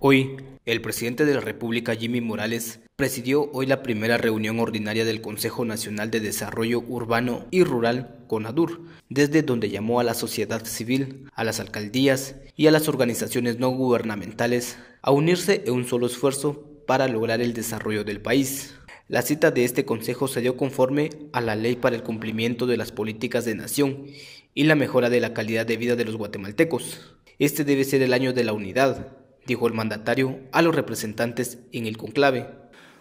Hoy, el presidente de la República, Jimmy Morales, presidió hoy la primera reunión ordinaria del Consejo Nacional de Desarrollo Urbano y Rural, CONADUR, desde donde llamó a la sociedad civil, a las alcaldías y a las organizaciones no gubernamentales a unirse en un solo esfuerzo para lograr el desarrollo del país. La cita de este Consejo se dio conforme a la ley para el cumplimiento de las políticas de nación y la mejora de la calidad de vida de los guatemaltecos. Este debe ser el año de la unidad, dijo el mandatario a los representantes en el conclave.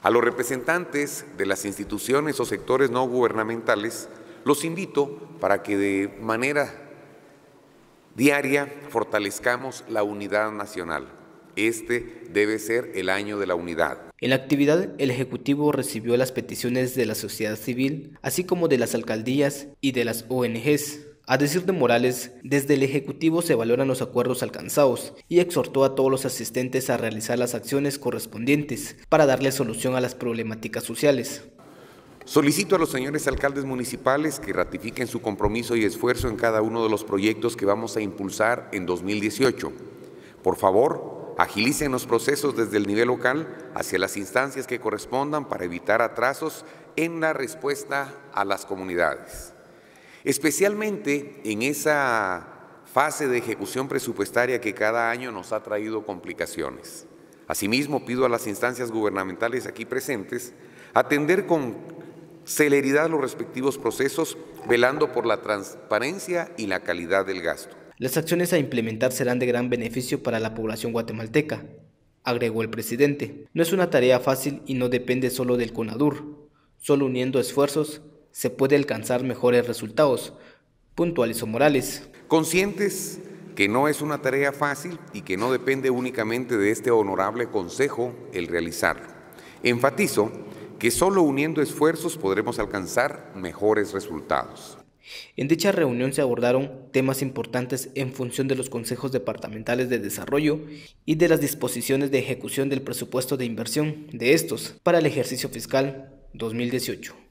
A los representantes de las instituciones o sectores no gubernamentales los invito para que de manera diaria fortalezcamos la unidad nacional. Este debe ser el año de la unidad. En la actividad, el Ejecutivo recibió las peticiones de la sociedad civil, así como de las alcaldías y de las ONGs. A decir de Morales, desde el Ejecutivo se valoran los acuerdos alcanzados y exhortó a todos los asistentes a realizar las acciones correspondientes para darle solución a las problemáticas sociales. Solicito a los señores alcaldes municipales que ratifiquen su compromiso y esfuerzo en cada uno de los proyectos que vamos a impulsar en 2018. Por favor, agilicen los procesos desde el nivel local hacia las instancias que correspondan para evitar atrasos en la respuesta a las comunidades especialmente en esa fase de ejecución presupuestaria que cada año nos ha traído complicaciones. Asimismo, pido a las instancias gubernamentales aquí presentes atender con celeridad los respectivos procesos, velando por la transparencia y la calidad del gasto. Las acciones a implementar serán de gran beneficio para la población guatemalteca, agregó el presidente. No es una tarea fácil y no depende solo del CONADUR. Solo uniendo esfuerzos se puede alcanzar mejores resultados, puntualizó Morales. Conscientes que no es una tarea fácil y que no depende únicamente de este honorable consejo el realizarlo. Enfatizo que solo uniendo esfuerzos podremos alcanzar mejores resultados. En dicha reunión se abordaron temas importantes en función de los consejos departamentales de desarrollo y de las disposiciones de ejecución del presupuesto de inversión de estos para el ejercicio fiscal 2018.